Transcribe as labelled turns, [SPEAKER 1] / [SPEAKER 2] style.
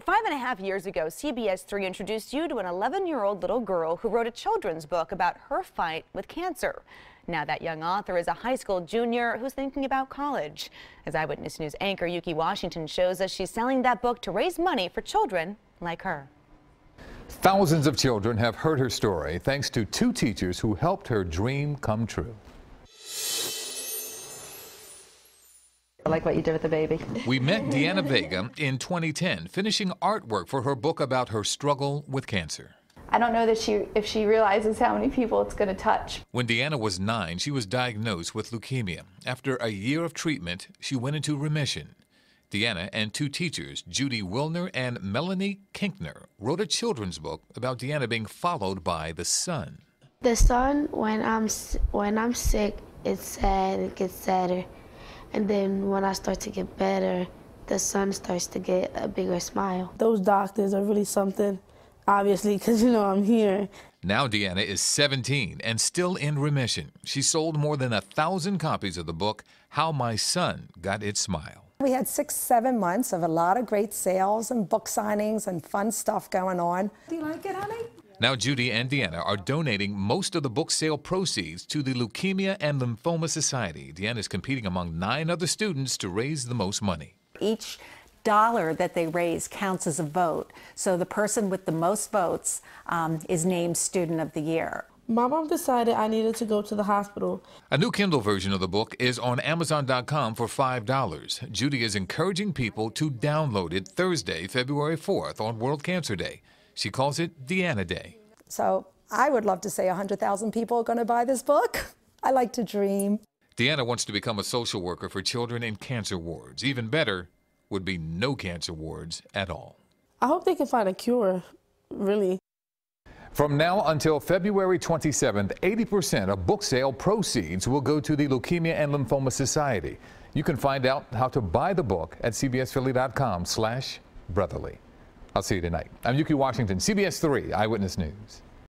[SPEAKER 1] Five and a half years ago, CBS3 introduced you to an 11-year-old little girl who wrote a children's book about her fight with cancer. Now that young author is a high school junior who's thinking about college. As Eyewitness News anchor Yuki Washington shows us, she's selling that book to raise money for children like her.
[SPEAKER 2] Thousands of children have heard her story thanks to two teachers who helped her dream come true. I like what you did with the baby. We met Deanna Vega in 2010, finishing artwork for her book about her struggle with cancer. I don't know that she if she realizes how many people it's going to touch. When Deanna was 9, she was diagnosed with leukemia. After a year of treatment, she went into remission. Deanna and two teachers, Judy Wilner and Melanie Kinkner, wrote a children's book about Deanna being followed by the sun.
[SPEAKER 1] The sun, when I'm when I'm sick, it's sad. It gets sadder. And then when I start to get better, the son starts to get a bigger smile. Those doctors are really something, obviously, because, you know, I'm here.
[SPEAKER 2] Now Deanna is 17 and still in remission. She sold more than a thousand copies of the book, How My Son Got Its Smile.
[SPEAKER 1] We had six, seven months of a lot of great sales and book signings and fun stuff going on. Do you like it, honey?
[SPEAKER 2] Now, Judy and Deanna are donating most of the book sale proceeds to the Leukemia and Lymphoma Society. Deanna is competing among nine other students to raise the most money.
[SPEAKER 1] Each dollar that they raise counts as a vote. So the person with the most votes um, is named Student of the Year. My mom decided I needed to go to the hospital.
[SPEAKER 2] A new Kindle version of the book is on Amazon.com for $5. Judy is encouraging people to download it Thursday, February 4th on World Cancer Day. She calls it Deanna Day.
[SPEAKER 1] So I would love to say 100,000 people are going to buy this book. I like to dream.
[SPEAKER 2] Deanna wants to become a social worker for children in cancer wards. Even better would be no cancer wards at all.
[SPEAKER 1] I hope they can find a cure, really.
[SPEAKER 2] From now until February 27th, 80% of book sale proceeds will go to the Leukemia and Lymphoma Society. You can find out how to buy the book at cbsphilly.com slash brotherly. I'll see you tonight. I'm Yuki Washington, CBS 3 Eyewitness News.